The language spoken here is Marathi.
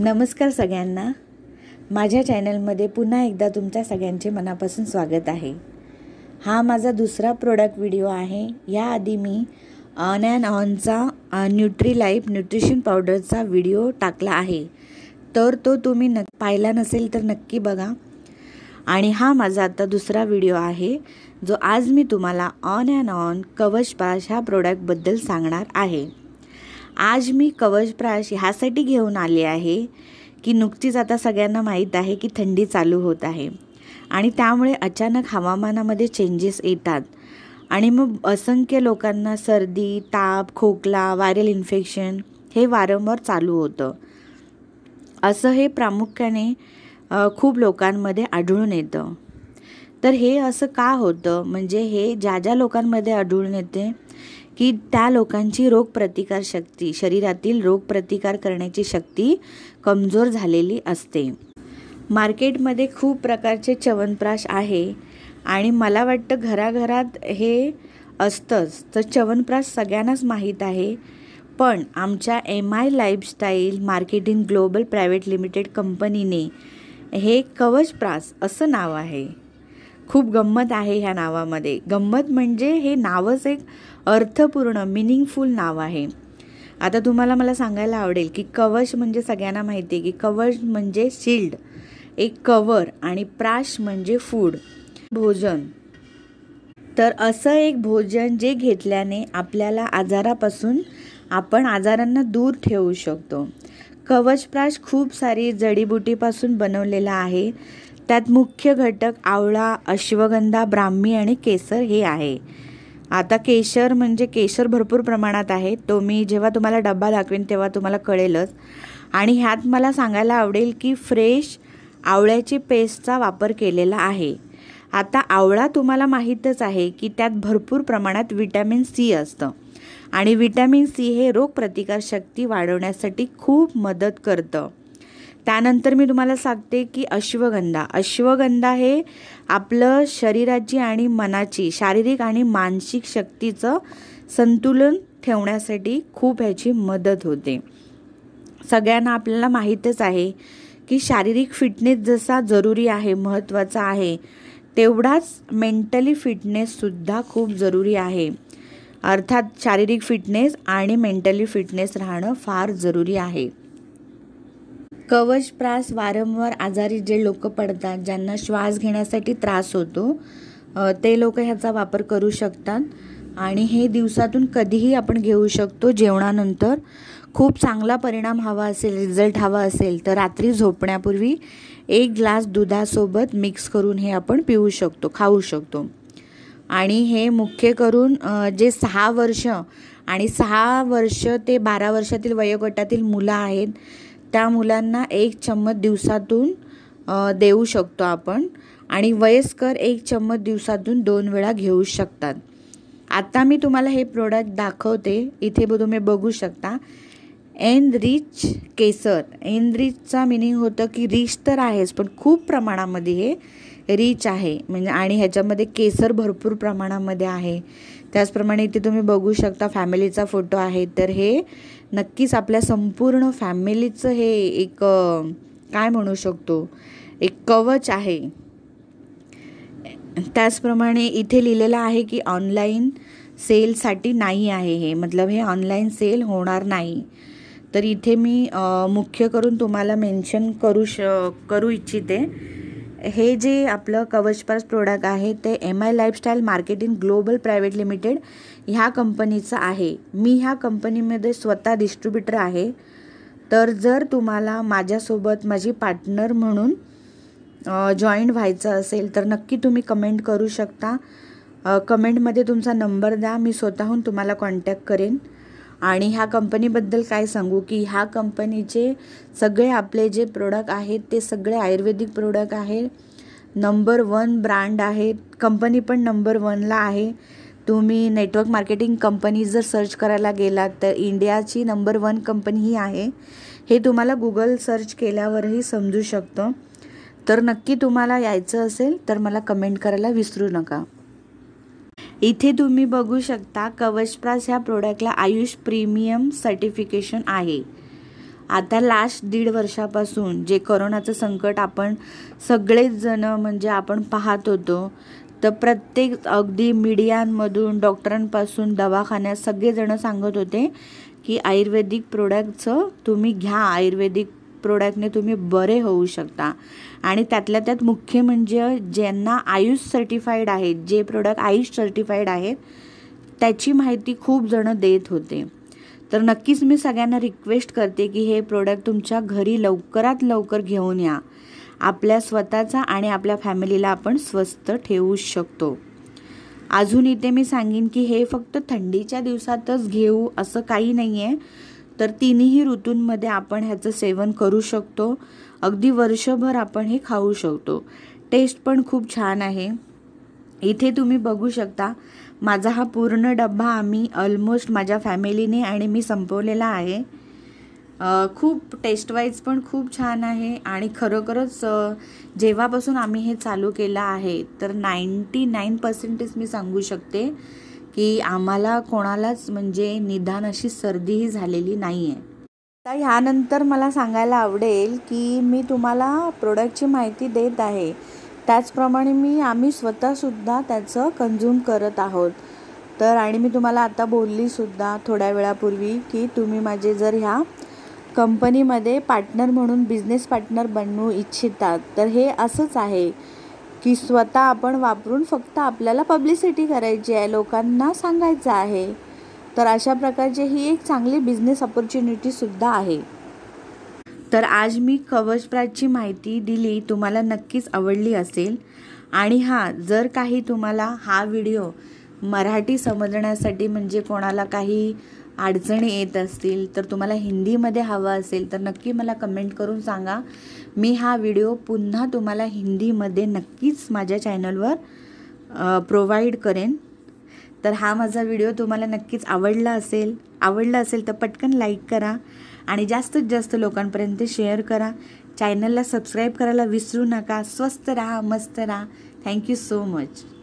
नमस्कार सगळ्यांना माझ्या चॅनलमध्ये पुन्हा एकदा तुमच्या सगळ्यांचे मनापासून स्वागत आहे हा माझा दुसरा प्रोडक्ट व्हिडिओ आहे याआधी मी ऑन अँड ऑनचा न्यूट्रीलाईफ न्यूट्रिशन पावडरचा व्हिडिओ टाकला आहे तर तो तुम्ही न पाहिला नसेल तर नक्की बघा आणि हा माझा आता दुसरा व्हिडिओ आहे जो आज मी तुम्हाला ऑन अँड ऑन कवच पाश ह्या प्रोडक्टबद्दल सांगणार आहे आज मी कवचप्राश ह्यासाठी घेऊन आले आहे की नुकतीच आता सगळ्यांना माहीत आहे की थंडी चालू होत आहे आणि त्यामुळे अचानक हवामानामध्ये चेंजेस येतात आणि मग असंख्य लोकांना सर्दी ताप खोकला व्हायरल इन्फेक्शन हे वारंवार चालू होतं असं हे प्रामुख्याने खूप लोकांमध्ये आढळून येतं तर हे असं का होतं म्हणजे हे ज्या ज्या लोकांमध्ये आढळून येते की त्या लोकांची शक्ती शरीरातील रोगप्रतिकार करण्याची शक्ती कमजोर झालेली असते मार्केटमध्ये खूप प्रकारचे चवनप्राश आहे आणि मला वाटतं घराघरात हे असतंच तर चवनप्राश सगळ्यांनाच माहीत आहे पण आमच्या M I lifestyle marketing global private limited कंपनीने हे कवचप्रास असं नाव आहे खूप गंमत आहे ह्या नावामध्ये गंमत म्हणजे हे नावच एक अर्थपूर्ण मिनिंगफुल नाव आहे आता तुम्हाला मला सांगायला आवडेल की कवच म्हणजे सगळ्यांना माहिती आहे की कवच म्हणजे शिल्ड एक कवर आणि प्राश म्हणजे फूड भोजन तर असं एक भोजन जे घेतल्याने आपल्याला आजारापासून आपण आजारांना दूर ठेवू शकतो प्राश खूप सारी जडीबुटीपासून बनवलेला आहे त्यात मुख्य घटक आवळा अश्वगंधा ब्राह्मी आणि केसर हे आहे आता केशर म्हणजे केशर भरपूर प्रमाणात आहे तो मी जेव्हा तुम्हाला डब्बा दाखवेन तेव्हा तुम्हाला कळेलच आणि ह्यात मला सांगायला आवडेल की फ्रेश आवळ्याची पेस्टचा वापर केलेला आहे आता आवळा तुम्हाला माहीतच आहे की त्यात भरपूर प्रमाणात विटॅमिन सी असतं आणि विटॅमिन सी हे रोगप्रतिकारशक्ती वाढवण्यासाठी खूप मदत करतं त्यानंतर मी तुम्हाला सांगते की अश्वगंधा अश्वगंधा हे आपलं शरीराची आणि मनाची शारीरिक आणि मानसिक शक्तीचं संतुलन ठेवण्यासाठी खूप ह्याची मदत होते सगळ्यांना आपल्याला माहीतच आहे की शारीरिक फिटनेस जसा जरुरी आहे महत्त्वाचा आहे तेवढाच मेंटली फिटनेससुद्धा खूप जरुरी आहे अर्थात शारीरिक फिटनेस आणि मेंटली फिटनेस राहणं फार जरुरी आहे कवच प्रास वारंवार आजारी जे लोक पडतात ज्यांना श्वास घेण्यासाठी त्रास होतो ते लोक ह्याचा वापर करू शकतात आणि हे दिवसातून कधीही आपण घेऊ शकतो जेवणानंतर खूप चांगला परिणाम हवा असेल रिझल्ट हवा असेल तर रात्री झोपण्यापूर्वी एक ग्लास दुधासोबत मिक्स करून हे आपण पिऊ शकतो खाऊ शकतो आणि हे मुख्य करून जे सहा वर्ष आणि सहा वर्ष ते बारा वर्षातील वयोगटातील मुलं आहेत त्या मुलांना एक चम्मच दिवसातून देऊ शकतो आपण आणि वयस्कर एक चम्मच दिवसातून दोन वेळा घेऊ शकतात आता मी तुम्हाला हे प्रोडक्ट दाखवते इथे तुम्ही बघू शकता एन रिच केसर एन रिचचा मिनिंग होतं की रिच तर आहेच पण खूप प्रमाणामध्ये हे रिच आहे म्हणजे आणि ह्याच्यामध्ये केसर भरपूर प्रमाणामध्ये आहे त्याचप्रमाणे इथे तुम्ही बघू शकता फॅमिलीचा फोटो आहे तर हे नक्कीच आपल्या संपूर्ण फॅमिलीचं हे एक काय म्हणू शकतो एक कवच आहे त्याचप्रमाणे इथे लिहिलेलं आहे की ऑनलाईन सेलसाठी नाही आहे हे मतलब हे ऑनलाईन सेल होणार नाही तर इथे मी मुख्य करून तुम्हाला मेन्शन करू श करू इच्छिते हे जे आपलं कवचपास प्रोडक्ट आहे ते M I lifestyle marketing global private limited ह्या कंपनीचं आहे मी ह्या कंपनीमध्ये स्वतः डिस्ट्रीब्युटर आहे तर जर तुम्हाला माझ्यासोबत माझी पार्टनर म्हणून जॉईंट व्हायचं असेल तर नक्की तुम्ही कमेंट करू शकता कमेंटमध्ये तुमचा नंबर द्या मी स्वतःहून तुम्हाला कॉन्टॅक्ट करेन आणि ह्या कंपनीबद्दल काय सांगू की ह्या कंपनीचे सगळे आपले जे प्रोडक्ट आहेत ते सगळे आयुर्वेदिक प्रोडक्ट आहे नंबर वन ब्रँड आहे कंपनी पण नंबर वनला आहे तुम्ही नेटवर्क मार्केटिंग कंपनीज जर सर्च करायला गेलात तर इंडियाची नंबर वन कंपनी ही आहे हे तुम्हाला गुगल सर्च केल्यावरही समजू शकतं तर नक्की तुम्हाला यायचं असेल तर मला कमेंट करायला विसरू नका इथे तुम्ही बघू शकता कवचप्रास ह्या प्रोडक्टला आयुष प्रीमियम सर्टिफिकेशन आहे आता लास्ट दीड वर्षापासून जे करोनाचं संकट आपण सगळेच जण म्हणजे आपण पाहत होतो तर प्रत्येक अगदी मीडियांमधून डॉक्टरांपासून दवाखान्यात सगळेजणं सांगत होते की आयुर्वेदिक प्रोडक्टचं तुम्ही घ्या आयुर्वेदिक प्रोडक्टने तुम्ही बरे होऊ शकता आणि त्यातल्या त्यात मुख्य म्हणजे ज्यांना आयुष सर्टिफाईड आहेत जे प्रोडक्ट आयुष सर्टिफाईड आहेत त्याची माहिती खूप जणं देत होते तर नक्कीच मी सगळ्यांना रिक्वेस्ट करते की हे प्रोडक्ट तुमच्या घरी लवकरात लवकर घेऊन या आपल्या स्वतःचा आणि आपल्या फॅमिलीला आपण स्वस्त ठेवू शकतो अजून इथे मी सांगेन की हे फक्त थंडीच्या दिवसातच घेऊ असं काही नाही आहे तर तिन्ही ऋतूंमध्ये आपण ह्याचं सेवन करू शकतो अगदी वर्षभर आपण हे खाऊ शकतो टेस्ट पण खूप छान आहे इथे तुम्ही बघू शकता माझा हा पूर्ण डब्बा आम्ही ऑलमोस्ट माझ्या फॅमिलीने आणि मी संपवलेला आहे खूप टेस्टवाईज पण खूप छान आहे आणि खरोखरच जेव्हापासून आम्ही हे चालू केलं आहे तर नाईंटी नाईन पर्सेंटेज मी सांगू शकते की आम्हाला कोणालाच म्हणजे निदान अशी सर्दीही झालेली नाही आहे आता ह्यानंतर मला सांगायला आवडेल की मी तुम्हाला प्रोडक्टची माहिती देत आहे त्याचप्रमाणे मी आम्ही स्वतःसुद्धा त्याचं कन्झ्युम करत आहोत तर आणि मी तुम्हाला आता बोललीसुद्धा थोड्या वेळापूर्वी की तुम्ही माझे जर ह्या कंपनीमध्ये पार्टनर म्हणून बिझनेस पार्टनर बनू इच्छितात तर हे असंच आहे की स्वतः आपण वापरून फक्त आपल्याला पब्लिसिटी करायची आहे लोकांना सांगायचं आहे तर अशा प्रकारची ही एक चांगली बिझनेस अपॉर्च्युनिटीसुद्धा आहे तर आज मी कवचप्राजची माहिती दिली तुम्हाला नक्कीच आवडली असेल आणि हां जर काही तुम्हाला हा व्हिडिओ मराठी समजण्यासाठी म्हणजे कोणाला काही अडचणी येत असतील तर तुम्हाला हिंदीमध्ये हवं असेल तर नक्की मला कमेंट करून सांगा मी हा व्हिडिओ पुन्हा तुम्हाला हिंदीमध्ये नक्कीच माझ्या चॅनलवर प्रोव्हाइड करेन तर हा माझा व्हिडिओ तुम्हाला नक्कीच आवडला असेल आवडला असेल तर पटकन लाईक करा आणि जास्तीत जास्त लोकांपर्यंत शेअर करा चॅनलला सबस्क्राईब करायला विसरू नका स्वस्त राहा मस्त राहा थँक्यू सो मच